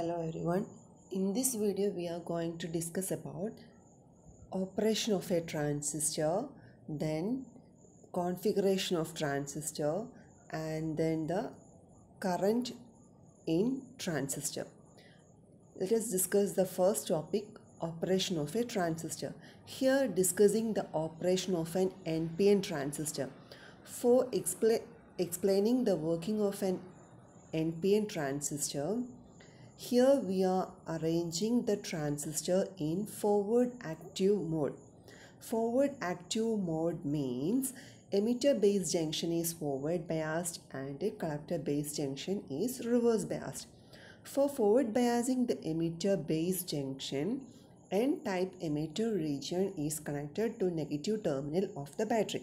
hello everyone in this video we are going to discuss about operation of a transistor then configuration of transistor and then the current in transistor let us discuss the first topic operation of a transistor here discussing the operation of an npn transistor for expla explaining the working of an npn transistor here we are arranging the transistor in forward active mode. Forward active mode means emitter base junction is forward biased and a collector base junction is reverse biased. For forward biasing the emitter base junction, N-type emitter region is connected to negative terminal of the battery.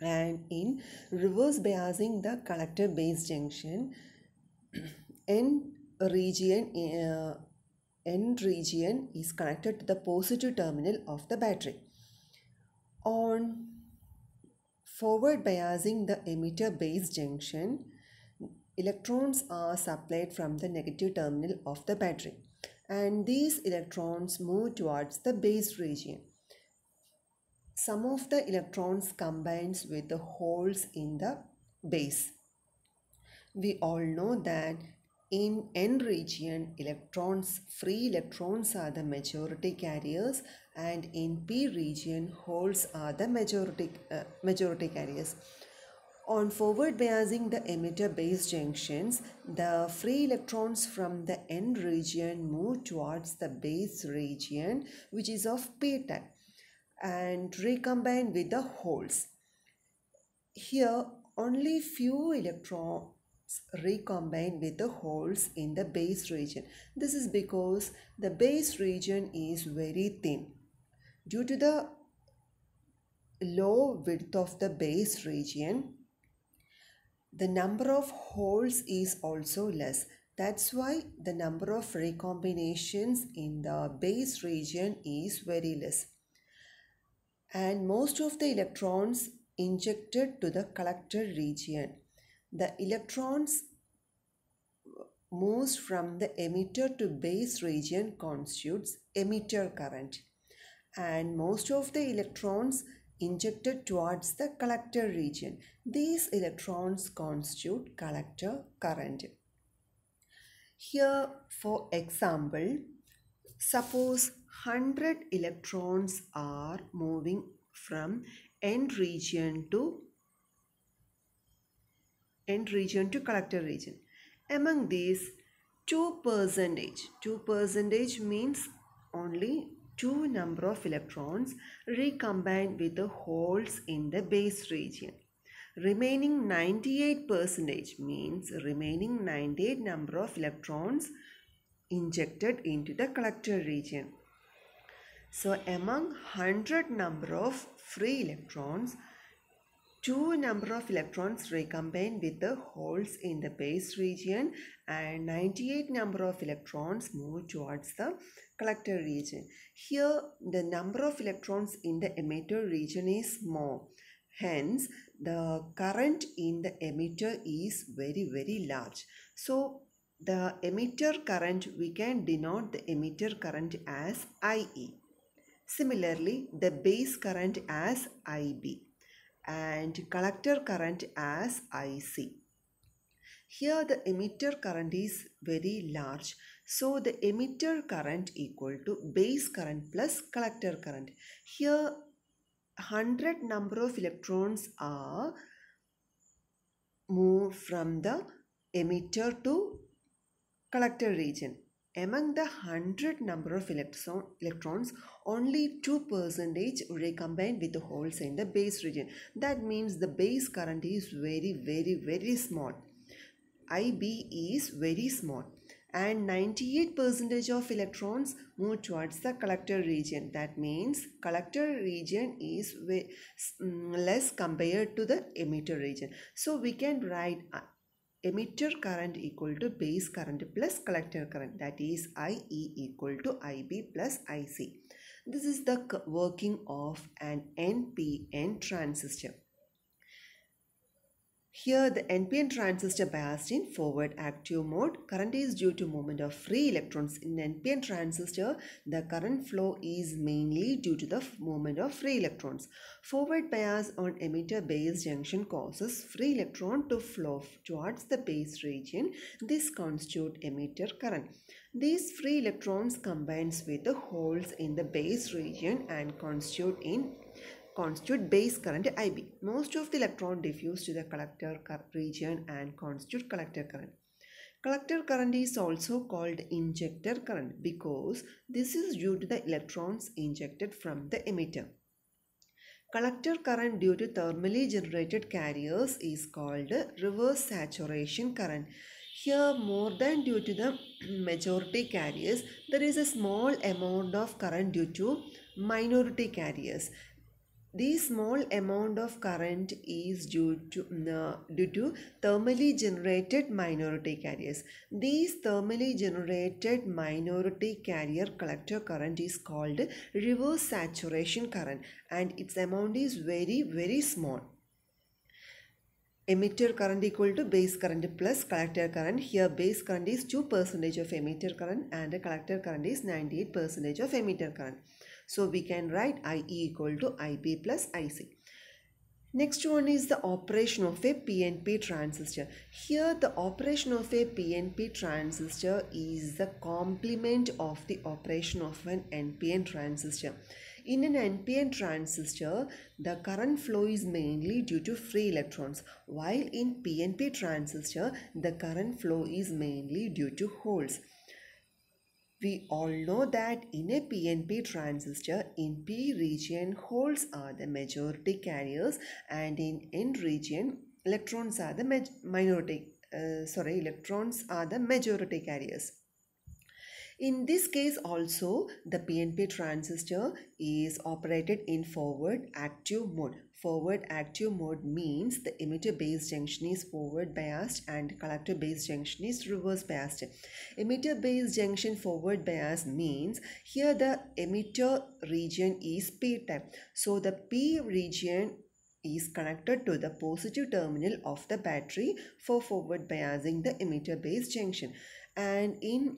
And in reverse biasing the collector base junction, N region uh, region is connected to the positive terminal of the battery. On forward biasing the emitter base junction, electrons are supplied from the negative terminal of the battery and these electrons move towards the base region. Some of the electrons combines with the holes in the base. We all know that in N region, electrons, free electrons are the majority carriers and in P region, holes are the majority, uh, majority carriers. On forward biasing the emitter base junctions, the free electrons from the N region move towards the base region which is of P type and recombine with the holes. Here only few electron recombine with the holes in the base region. This is because the base region is very thin. Due to the low width of the base region, the number of holes is also less. That's why the number of recombinations in the base region is very less. And most of the electrons injected to the collector region the electrons moves from the emitter to base region constitutes emitter current and most of the electrons injected towards the collector region. These electrons constitute collector current. Here for example, suppose 100 electrons are moving from end region to end region to collector region. Among these, 2 percentage, 2 percentage means only 2 number of electrons recombined with the holes in the base region. Remaining 98 percentage means remaining 98 number of electrons injected into the collector region. So among 100 number of free electrons, two number of electrons recombine with the holes in the base region and 98 number of electrons move towards the collector region. Here the number of electrons in the emitter region is more. Hence the current in the emitter is very very large. So the emitter current we can denote the emitter current as IE. Similarly the base current as IB and collector current as IC. Here the emitter current is very large. So the emitter current equal to base current plus collector current. Here 100 number of electrons are moved from the emitter to collector region. Among the 100 number of electrons, only 2% recombine with the holes in the base region. That means the base current is very, very, very small. IB is very small and 98% of electrons move towards the collector region. That means collector region is mm, less compared to the emitter region. So we can write uh, emitter current equal to base current plus collector current that is IE equal to IB plus IC. This is the working of an NPN transistor. Here the NPN transistor biased in forward active mode. Current is due to movement of free electrons. In NPN transistor, the current flow is mainly due to the movement of free electrons. Forward bias on emitter base junction causes free electron to flow towards the base region. This constitutes emitter current. These free electrons combines with the holes in the base region and constitute in constitute base current IB. Most of the electron diffuse to the collector region and constitute collector current. Collector current is also called injector current because this is due to the electrons injected from the emitter. Collector current due to thermally generated carriers is called reverse saturation current. Here more than due to the majority carriers, there is a small amount of current due to minority carriers this small amount of current is due to, uh, due to thermally generated minority carriers. These thermally generated minority carrier collector current is called reverse saturation current and its amount is very very small. Emitter current equal to base current plus collector current. Here base current is 2% of emitter current and collector current is 98% of emitter current. So we can write IE equal to IB plus IC. Next one is the operation of a PNP transistor. Here the operation of a PNP transistor is the complement of the operation of an NPN transistor. In an NPN transistor, the current flow is mainly due to free electrons, while in PNP transistor, the current flow is mainly due to holes. We all know that in a PNP transistor, in P region holes are the majority carriers and in N region electrons are the minority uh, sorry electrons are the majority carriers. In this case also the PNP transistor is operated in forward active mode Forward active mode means the emitter base junction is forward biased and collector base junction is reverse biased. Emitter base junction forward bias means here the emitter region is P type. So the P region is connected to the positive terminal of the battery for forward biasing the emitter base junction and in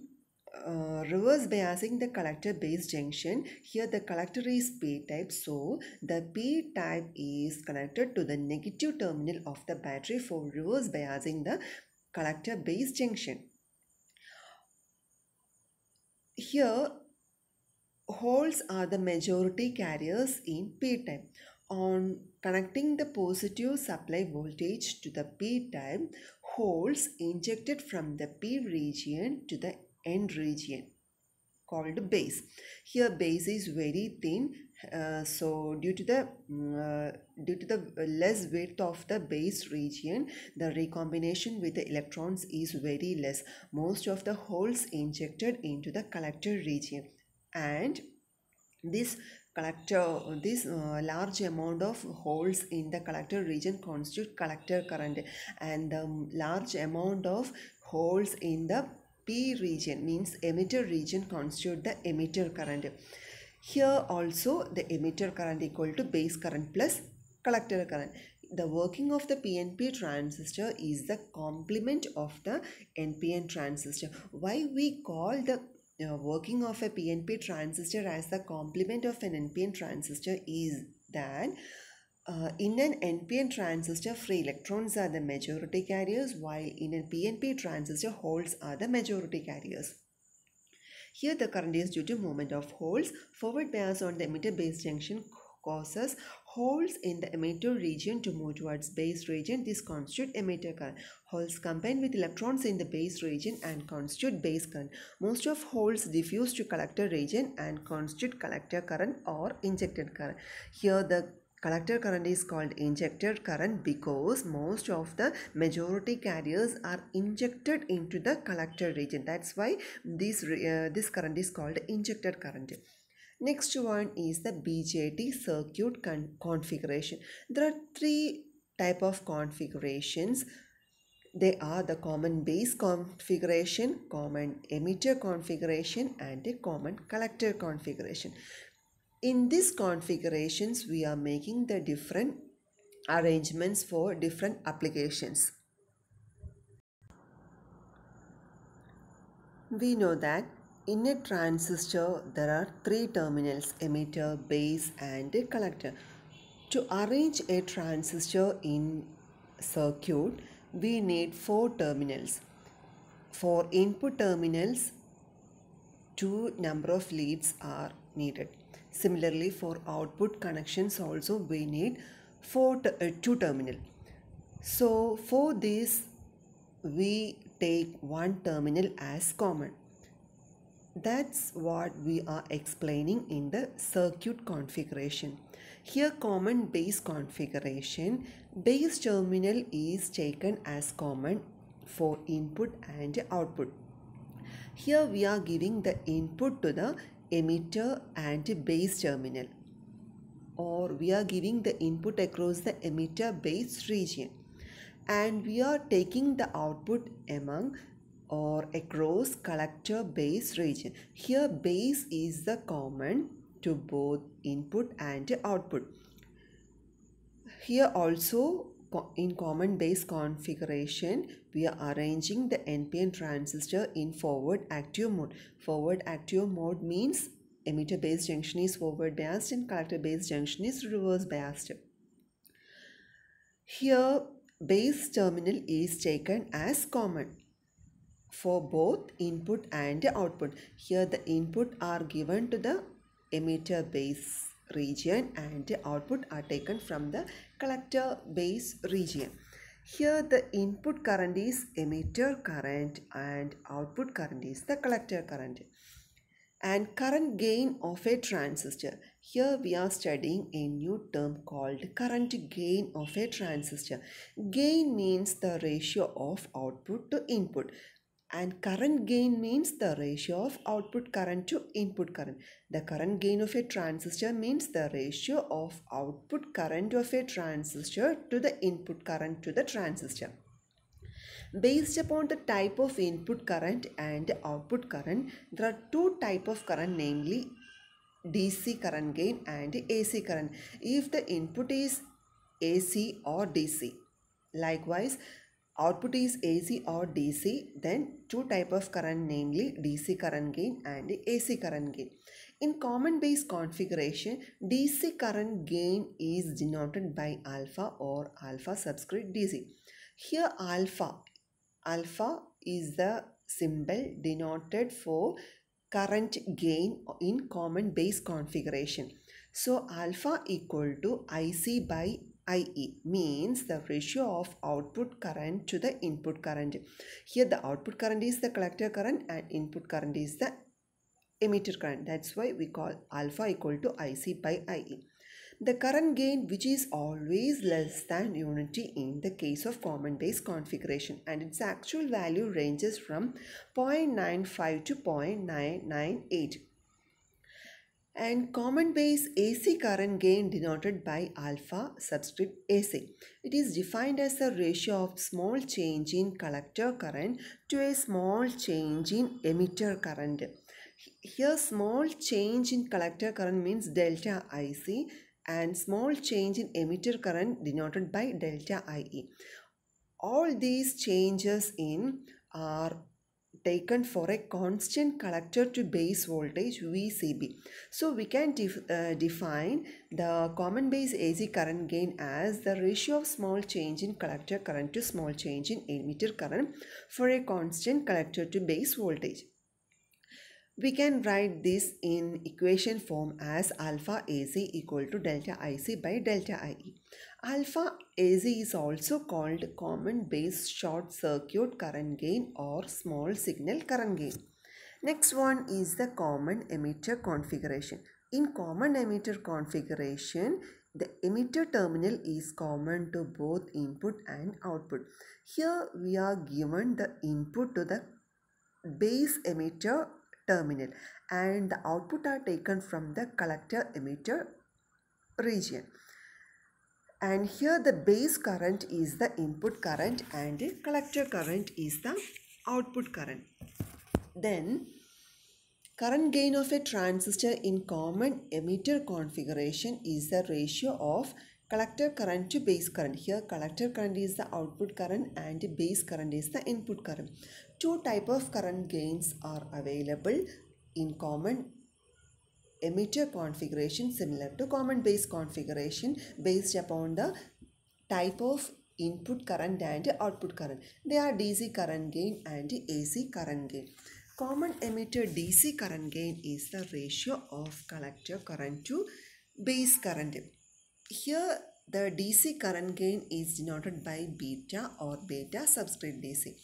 uh, reverse biasing the collector base junction here the collector is p type so the p type is connected to the negative terminal of the battery for reverse biasing the collector base junction here holes are the majority carriers in p type on connecting the positive supply voltage to the p type holes injected from the p region to the and region called base here base is very thin uh, so due to the mm, uh, due to the less width of the base region the recombination with the electrons is very less most of the holes injected into the collector region and this collector this uh, large amount of holes in the collector region constitute collector current and the large amount of holes in the P region means emitter region constitute the emitter current. Here also the emitter current equal to base current plus collector current. The working of the PNP transistor is the complement of the NPN transistor. Why we call the uh, working of a PNP transistor as the complement of an NPN transistor is that uh, in an NPN transistor, free electrons are the majority carriers, while in a PNP transistor, holes are the majority carriers. Here the current is due to movement of holes. Forward bias on the emitter base junction causes holes in the emitter region to move towards base region. This constitute emitter current. Holes combine with electrons in the base region and constitute base current. Most of holes diffuse to collector region and constitute collector current or injected current. Here the Collector current is called injected current because most of the majority carriers are injected into the collector region. That's why this, uh, this current is called injected current. Next one is the BJT circuit con configuration. There are three type of configurations. They are the common base configuration, common emitter configuration and a common collector configuration in these configurations we are making the different arrangements for different applications we know that in a transistor there are three terminals emitter base and collector to arrange a transistor in circuit we need four terminals for input terminals two number of leads are needed Similarly, for output connections also we need four uh, two terminal. So for this we take one terminal as common. That's what we are explaining in the circuit configuration. Here common base configuration, base terminal is taken as common for input and output. Here we are giving the input to the emitter and base terminal or we are giving the input across the emitter base region and we are taking the output among or across collector base region. Here base is the common to both input and output. Here also in common base configuration we are arranging the NPN transistor in forward active mode. Forward active mode means emitter based junction is forward biased and collector based junction is reverse biased. Here base terminal is taken as common for both input and output. Here the input are given to the emitter base region and the output are taken from the collector base region. Here the input current is emitter current and output current is the collector current. And current gain of a transistor. Here we are studying a new term called current gain of a transistor. Gain means the ratio of output to input and current gain means the ratio of output current to input current. The current gain of a transistor means the ratio of output current of a transistor to the input current to the transistor. Based upon the type of input current and output current, there are two type of current namely DC current gain and AC current if the input is AC or DC. Likewise, output is AC or DC then two type of current namely DC current gain and AC current gain. In common base configuration DC current gain is denoted by alpha or alpha subscript DC. Here alpha alpha is the symbol denoted for current gain in common base configuration. So alpha equal to IC by IE means the ratio of output current to the input current. Here the output current is the collector current and input current is the emitter current. That's why we call alpha equal to IC by IE. The current gain which is always less than unity in the case of common base configuration and its actual value ranges from 0.95 to 0.998 and common base AC current gain denoted by alpha subscript AC. It is defined as the ratio of small change in collector current to a small change in emitter current. Here small change in collector current means delta IC and small change in emitter current denoted by delta IE. All these changes in are taken for a constant collector to base voltage VCB. So we can def uh, define the common base AC current gain as the ratio of small change in collector current to small change in emitter current for a constant collector to base voltage. We can write this in equation form as alpha AC equal to delta IC by delta IE. Alpha AC is also called common base short circuit current gain or small signal current gain. Next one is the common emitter configuration. In common emitter configuration, the emitter terminal is common to both input and output. Here we are given the input to the base emitter terminal and the output are taken from the collector emitter region and here the base current is the input current and collector current is the output current. Then current gain of a transistor in common emitter configuration is the ratio of collector current to base current. Here collector current is the output current and base current is the input current. Two type of current gains are available in common emitter configuration similar to common base configuration based upon the type of input current and output current. They are DC current gain and AC current gain. Common emitter DC current gain is the ratio of collector current to base current. Here the DC current gain is denoted by beta or beta subscript DC.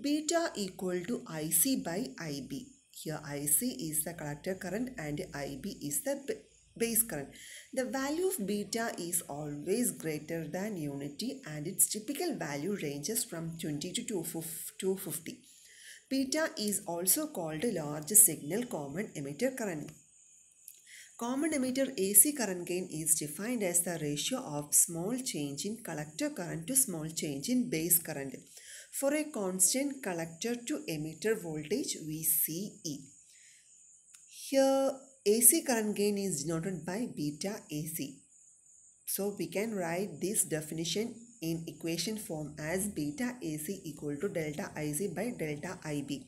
Beta equal to IC by IB. Here IC is the collector current and IB is the base current. The value of beta is always greater than unity and its typical value ranges from 20 to 250. Beta is also called large signal common emitter current. Common emitter AC current gain is defined as the ratio of small change in collector current to small change in base current for a constant collector to emitter voltage VCE. Here AC current gain is denoted by beta AC. So we can write this definition in equation form as beta AC equal to delta IC by delta IB.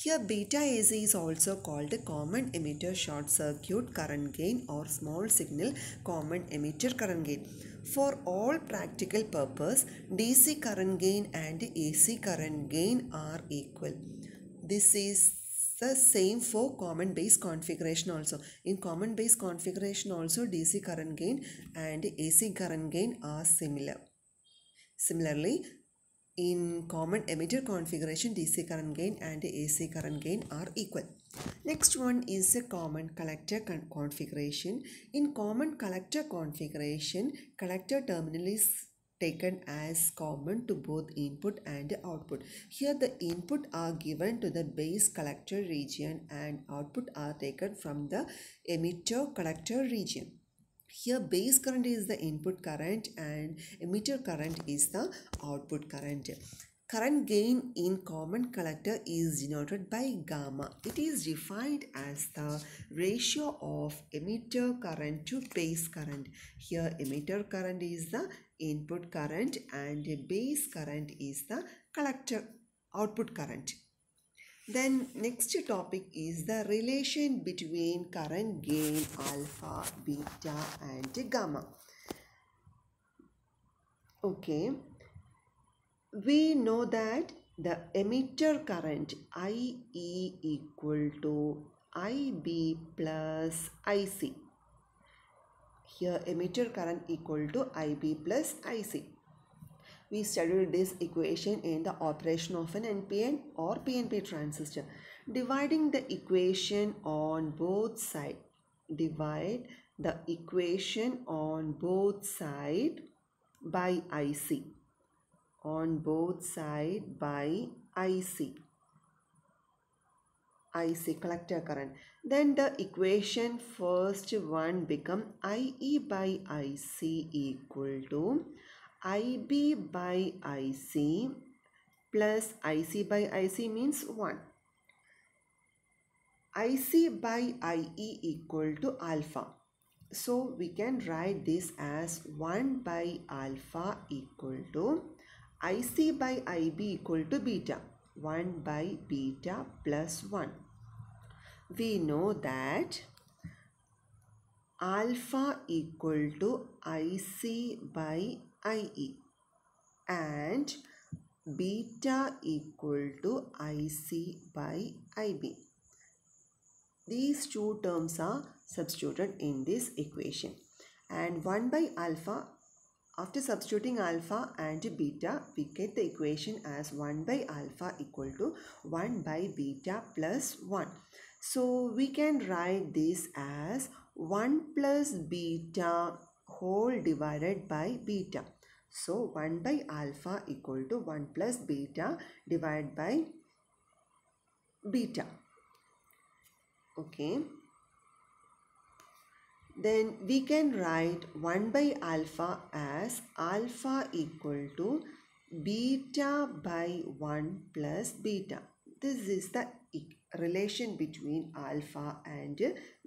Here beta AC is also called a common emitter short circuit current gain or small signal common emitter current gain. For all practical purpose, DC current gain and AC current gain are equal. This is the same for common base configuration also. In common base configuration also DC current gain and AC current gain are similar. Similarly, in common emitter configuration, DC current gain and AC current gain are equal. Next one is a common collector con configuration. In common collector configuration, collector terminal is taken as common to both input and output. Here the input are given to the base collector region and output are taken from the emitter collector region here base current is the input current and emitter current is the output current current gain in common collector is denoted by gamma it is defined as the ratio of emitter current to base current here emitter current is the input current and base current is the collector output current then next topic is the relation between current gain alpha, beta and gamma. Okay, we know that the emitter current IE equal to IB plus IC. Here emitter current equal to IB plus IC we studied this equation in the operation of an NPN or PNP transistor. Dividing the equation on both side. Divide the equation on both side by IC. On both side by IC. IC collector current. Then the equation first one become IE by IC equal to IB by IC plus IC by IC means 1. IC by IE equal to alpha. So we can write this as 1 by alpha equal to IC by IB equal to beta. 1 by beta plus 1. We know that alpha equal to IC by IE and beta equal to IC by IB. These two terms are substituted in this equation and 1 by alpha after substituting alpha and beta, we get the equation as 1 by alpha equal to 1 by beta plus 1. So, we can write this as 1 plus beta whole divided by beta. So 1 by alpha equal to 1 plus beta divided by beta. Okay. Then we can write 1 by alpha as alpha equal to beta by 1 plus beta. This is the relation between alpha and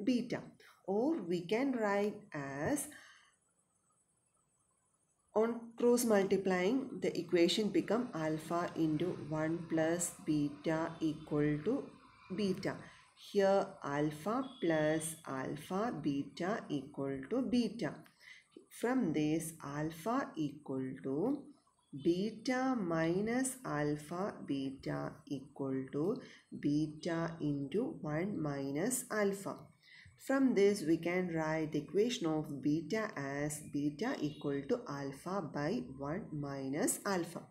beta or we can write as on cross multiplying, the equation become alpha into 1 plus beta equal to beta. Here alpha plus alpha beta equal to beta. From this alpha equal to beta minus alpha beta equal to beta into 1 minus alpha. From this we can write the equation of beta as beta equal to alpha by 1 minus alpha.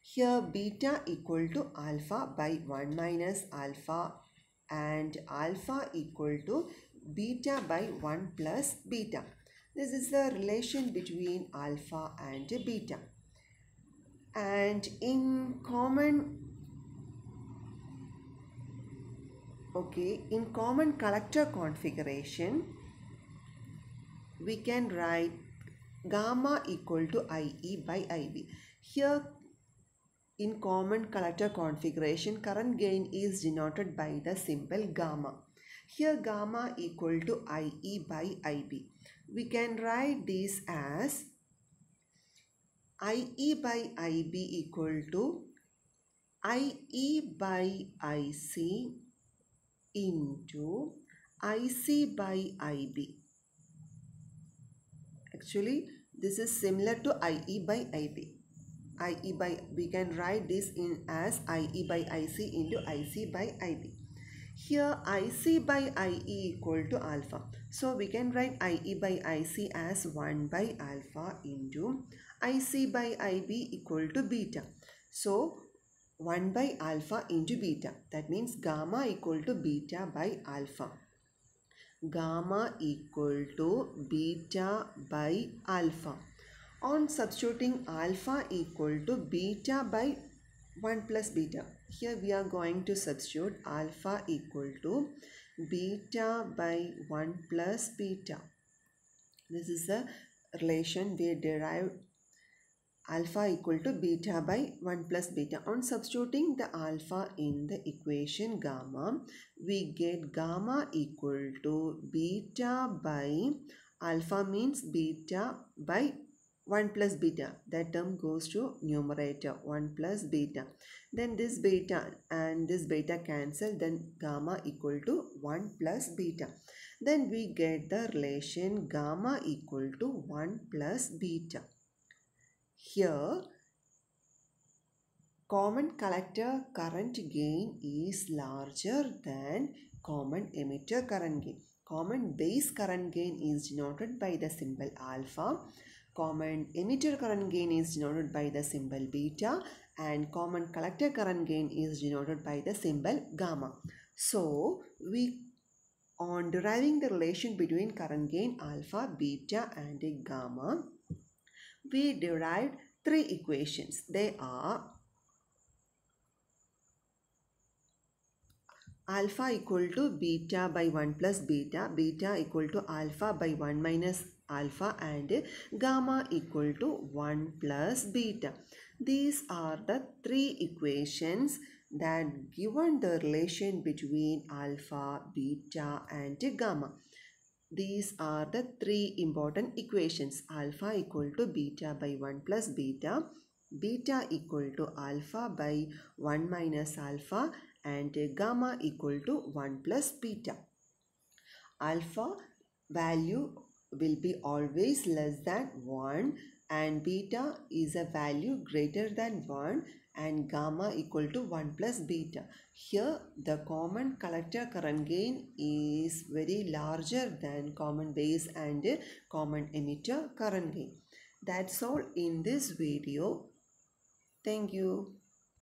Here beta equal to alpha by 1 minus alpha and alpha equal to beta by 1 plus beta. This is the relation between alpha and beta. And in common okay in common collector configuration we can write gamma equal to IE by IB here in common collector configuration current gain is denoted by the symbol gamma here gamma equal to IE by IB we can write this as IE by IB equal to IE by IC into IC by IB. Actually, this is similar to IE by IB. IE by, we can write this in as IE by IC into IC by IB. Here IC by IE equal to alpha. So we can write IE by IC as 1 by alpha into IC by IB equal to beta. So 1 by alpha into beta. That means gamma equal to beta by alpha. Gamma equal to beta by alpha. On substituting alpha equal to beta by 1 plus beta. Here we are going to substitute alpha equal to beta by 1 plus beta. This is the relation we derived alpha equal to beta by 1 plus beta. On substituting the alpha in the equation gamma, we get gamma equal to beta by alpha means beta by 1 plus beta that term goes to numerator 1 plus beta then this beta and this beta cancel then gamma equal to 1 plus beta then we get the relation gamma equal to 1 plus beta here, common collector current gain is larger than common emitter current gain. Common base current gain is denoted by the symbol alpha. Common emitter current gain is denoted by the symbol beta and common collector current gain is denoted by the symbol gamma. So, we on deriving the relation between current gain alpha, beta and gamma, we derived three equations. They are alpha equal to beta by 1 plus beta, beta equal to alpha by 1 minus alpha and gamma equal to 1 plus beta. These are the three equations that given the relation between alpha, beta and gamma. These are the three important equations. Alpha equal to beta by 1 plus beta, beta equal to alpha by 1 minus alpha and gamma equal to 1 plus beta. Alpha value will be always less than 1 and beta is a value greater than 1 and gamma equal to 1 plus beta. Here the common collector current gain is very larger than common base and common emitter current gain. That's all in this video. Thank you.